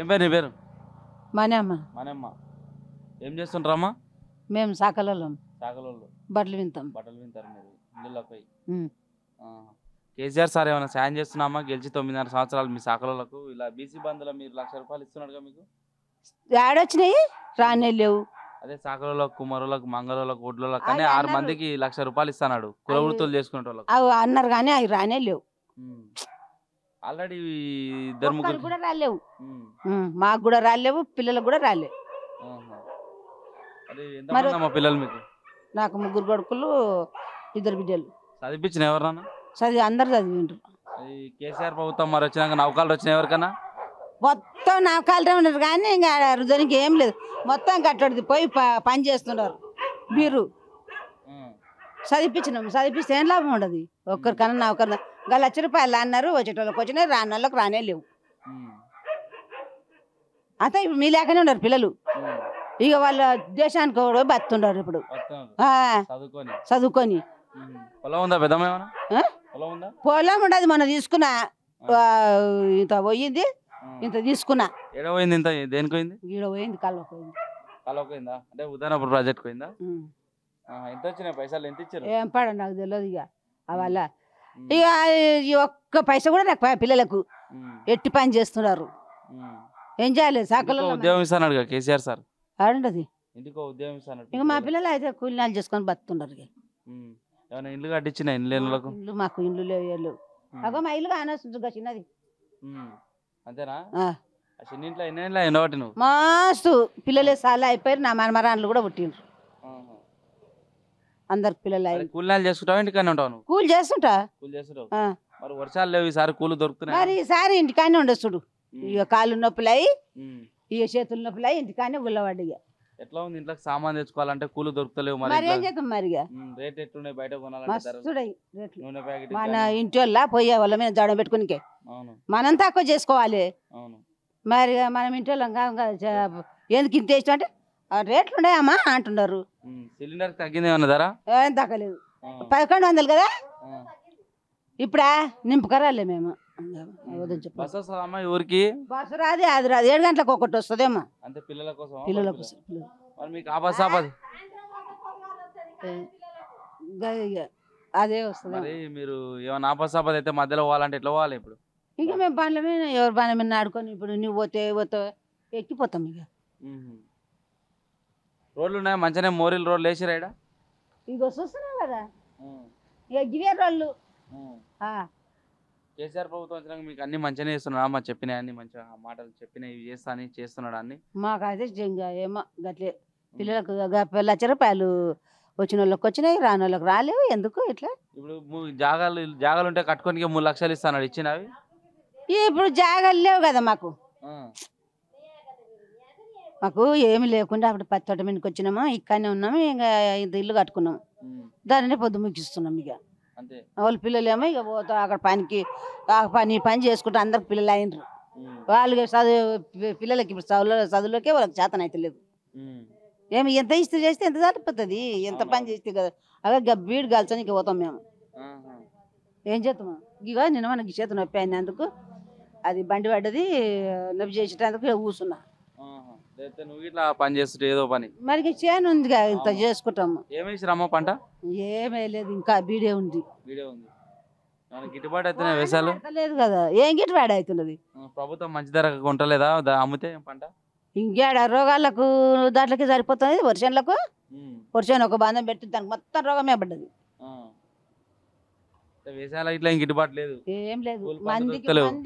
ఏం పేరు నీ పేరు మనమ్మ మనమ్మ ఏం చేస్తుంటారమ్మా మేము సాకలోళ్ళం సాకలోళ్ళు బట్టలు వింటాం బట్టలు వింటారు మీరు ఇళ్ళపై కేసీఆర్ సార్ ఏమైనా సాయం చేస్తున్నామా గెలిచి తొమ్మిదిన్నర సంవత్సరాలు మీ సాకలోళ్ళకు ఇలా బీసీ బంధువుల మీరు లక్ష రూపాయలు ఇస్తున్నాడుగా మీకు ఏడొచ్చినాయి రానే లేవు అదే సాకరులకు కుమారులకు మంగళలకు ఒడ్లకు కానీ ఆరు మందికి లక్ష రూపాయలు ఇస్తాడు కుల వృత్తులు చేసుకునే వాళ్ళు అన్నారు కానీ అవి రానే లేవు ఆల్రెడీ కూడా రాలేవు మాకు కూడా రాలేవు పిల్లలకు కూడా రాలేదు మరి నాకు ముగ్గురు కొడుకులు ఇద్దరు బిడ్డలు చదివించిన ఎవరన్నా చదివి అందరు చదివిండ్రు కేసీఆర్ ప్రభుత్వం మరి వచ్చినాక నవకాలు వచ్చిన ఎవరికన్నా మొత్తం నవకాలతో ఉన్నారు కానీ ఇంకా రుజానికి ఏం లేదు మొత్తం కట్టడి పోయి పని చేస్తున్నారు మీరు చదివించినాం చదివిస్తే ఏం లాభం ఉండదు ఒక్కరికన్నా నా ఒకరిదా గల లక్ష రూపాయలు అన్నారు వచ్చేటోళ్ళకి వచ్చినాయి రాని వాళ్ళకి రానే లేవు అంతా ఇప్పుడు మీ లేకనే ఉన్నారు పిల్లలు ఇక వాళ్ళ దేశానికి కూడా బతుండారు ఇప్పుడు చదువుకొని పొలం పొలం ఉండదు మనం తీసుకున్నా ఇంత పోయింది ఇంత తీసుకున్నా ఏడ పోయింది ఇంత దేనికి పోయింది ఈడ పోయింది కళ్ళకు పోయింది కళ్ళకు పోయిందా అంటే ఉదాహరణ ప్రాజెక్ట్ పోయిందా ఎంత వచ్చినాయి పైసలు ఎంత ఇచ్చారు ఏం పడ నాకు తెలియదు ఇక వాళ్ళ ఇక ఒక్క పైస కూడా నాకు పిల్లలకు ఎట్టి పని చేస్తున్నారు ఏం చేయలేదు సాకలు ఉద్యోగం ఇస్తాను కేసీఆర్ సార్ అడుండది ఇంటికో ఇక మా పిల్లలు అయితే కూలినాలు చేసుకొని బతుకున్నారు ఇల్లు కట్టించిన ఇల్లు మాకు ఇల్లు లేవు అగో మా ఇల్లు కానొస్తుంది చిన్నది అంతేనా చిన్న ఇంట్లో ఎన్ని పిల్లలే సార్లు అయిపోయారు నా మనమరాన్లు కూడా పుట్టిండ్రు అందరు పిల్లలు అయ్యి కూలి చేసుకుంటావు ఇంటికన్నా ఉంటావు కూలి చేస్తుంటా కూలి చేస్తుంటావు మరి వర్షాలు లేవు ఈసారి కూలి దొరుకుతున్నాయి మరి ఈసారి ఇంటికానే ఉండొచ్చు చూడు ఇక కాళ్ళు నొప్పులు అయ్యి ఇక చేతులు నొప్పులు అయ్యి ఇంటికానే ఉల్లవాడు ఇక ఎట్లా ఉంది ఇంట్లో సామాన్ తెచ్చుకోవాలంటే కూలు దొరుకుతలేవు మరి ఏం చేద్దాం మరి రేట్ ఎట్లున్నాయి బయట మన ఇంటి వల్ల పోయే వాళ్ళ మీద జడం పెట్టుకునికే మనం తక్కువ చేసుకోవాలి మరి మనం ఇంటి వాళ్ళం ఎందుకు ఇంత అంటే రేట్లు ఉన్నాయమ్మా అంటున్నారు సిలిండర్ తగ్గింది ఏమన్నా ధర ఏం తగ్గలేదు పదకొండు వందలు కదా ఇప్పుడా నింపుకరాలే మేము బస్సు ఊరికి బస్సు రాదు అది రాదు ఏడు గంటలకు ఒకటి వస్తుందేమో అంటే పిల్లల కోసం పిల్లల కోసం మీకు ఆ అదే వస్తుంది మీరు ఏమైనా ఆపద అయితే మధ్యలో పోవాలంటే ఎట్లా పోవాలి ఇప్పుడు ఇంకా మేము బండ్ల మీద ఎవరి బండ్ల మీద ఆడుకొని ఇప్పుడు నువ్వు పోతే పోతే ఎక్కిపోతాం ఇక రోడ్లు ఉన్నాయి మంచిగా మోరీలు రోడ్లు వేసి రాయడా ఇక చూస్తున్నావు కదా ఇక గివే రోడ్లు కేసీఆర్ ప్రభుత్వం వచ్చినాక మీకు అన్ని మంచిగానే చేస్తున్నాడు అమ్మ చెప్పిన అన్ని మంచిగా మాటలు చెప్పిన ఇవి చేస్తా అని చేస్తున్నాడు అన్ని మాకైతే జంగా ఏమో గట్లే పిల్లలకు లక్ష రూపాయలు వచ్చిన వాళ్ళకి వచ్చినాయి రాని వాళ్ళకి రాలేవు ఎందుకు ఇట్లా ఇప్పుడు జాగాలు జాగాలు ఉంటే కట్టుకోనికి మూడు లక్షలు ఇస్తాను ఇచ్చినవి ఇప్పుడు జాగాలు లేవు కదా మాకు మాకు ఏమి లేకుండా అక్కడ తోట మీదకి వచ్చినామా ఇక్కడనే ఉన్నాము ఇంకా ఐదు ఇల్లు కట్టుకున్నాము దానినే పొద్దు ముగిస్తున్నాం ఇక వాళ్ళ పిల్లలేమో ఇక పోతా అక్కడ పనికి పని పని చేసుకుంటే అందరు పిల్లలు అయినరు వాళ్ళకి చదువు పిల్లలకి ఇప్పుడు చదువులో చదువులోకే వాళ్ళకి చేతన అయితే లేదు ఏమి ఎంత ఇస్తే చేస్తే ఎంత దాటిపోతుంది ఎంత పని చేస్తే కదా అలాగే బీడు ఇక పోతాం మేము ఏం చేస్తాము ఇక నిన్న మనకి చేతి నొప్పి అయినందుకు అది బండి పడ్డది నొప్పి చేసేటందుకు కూర్చున్నా నువ్వు ఇట్లా పని చేస్తుంటే ఏదో పని మనకి చేను ఉంది ఇంత చేసుకుంటాము ఏమేసిరమ్మ పంట ఏమే లేదు ఇంకా బీడే ఉంది బీడే ఉంది మనకి గిట్టుబాటు అయితే వ్యవసాయాలు లేదు కదా ఏం గిట్టుబాటు అవుతున్నది ప్రభుత్వం మంచి ధర కొంటలేదా అమ్మితే పంట ఇంకేడ రోగాలకు దాంట్లోకి సరిపోతుంది వర్షంలకు వర్షం ఒక బాధ పెట్టి దానికి మొత్తం రోగమే పడ్డది ఇట్లా లేదు ఏం లేదు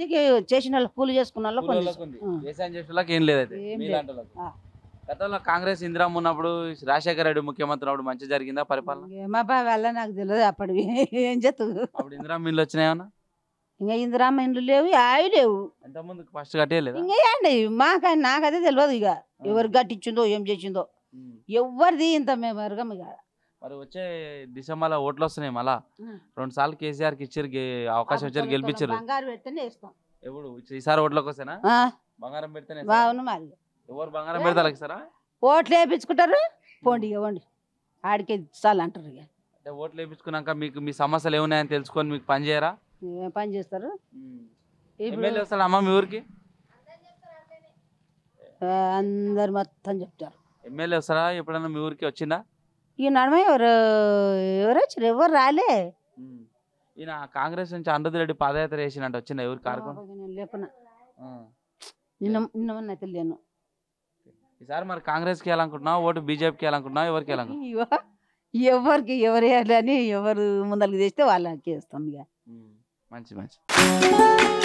చేసిన పూలు చేసుకున్న ఏం లేదు గతంలో కాంగ్రెస్ ఇందిరామ్ ఉన్నప్పుడు రాజశేఖర రెడ్డి ముఖ్యమంత్రి ఉన్నప్పుడు మంచి జరిగిందా పరిపాలన మా నాకు తెలియదు అప్పుడు ఏం చెత్తు అప్పుడు ఇందిరామ్మ ఇల్లు వచ్చినాయన్నా ఇంకా ఇందిరామ్మ ఇండ్లు లేవు అవి లేవు ముందు ఫస్ట్ కట్టే లేదా ఇంకా ఏండి మాకు నాకైతే తెలియదు ఇక ఎవరు కట్టించిందో ఏం చేసిందో ఎవరిది ఇంత మేము అరగం ఇక మరి వచ్చే డిసెంబర్లో ఓట్లు వస్తున్నాయి మళ్ళా రెండు సార్లు కేసీఆర్ కి ఇచ్చారు అవకాశం వచ్చారు గెలిపించారు బంగారం ఎప్పుడు ఈసారి వస్తేనా బంగారం పెడితేనే మళ్ళీ ఎవరు బంగారం పెడతారు సారా ఓట్లు వేయించుకుంటారు పోండి ఇవ్వండి ఆడికి ఇచ్చాలంటారు ఇక అంటే ఓట్లు వేయించుకున్నాక మీకు మీ సమస్యలు ఏమున్నాయని తెలుసుకొని మీకు పని చేయరా పని చేస్తారు ఎమ్మెల్యే వస్తాడు అమ్మ మీ ఊరికి అందరు మొత్తం చెప్తారు ఎమ్మెల్యే వస్తారా ఎప్పుడైనా మీ ఊరికి వచ్చిందా ఈ నడమ ఎవరు ఎవరు వచ్చారు ఎవరు రాలే ఈయన కాంగ్రెస్ నుంచి రెడ్డి పాదయాత్ర చేసినట్టు వచ్చిన ఎవరు కార్యక్రమం లేపన ఈసారి మరి కాంగ్రెస్కి వెళ్ళాలనుకుంటున్నావు ఓటు బీజేపీకి వెళ్ళాలనుకుంటున్నావు ఎవరికి వెళ్ళాలనుకుంటున్నా ఎవరికి ఎవరు వేయాలి అని ఎవరు ముందరికి చేస్తే వాళ్ళకి వేస్తాం ఇక మంచి మంచి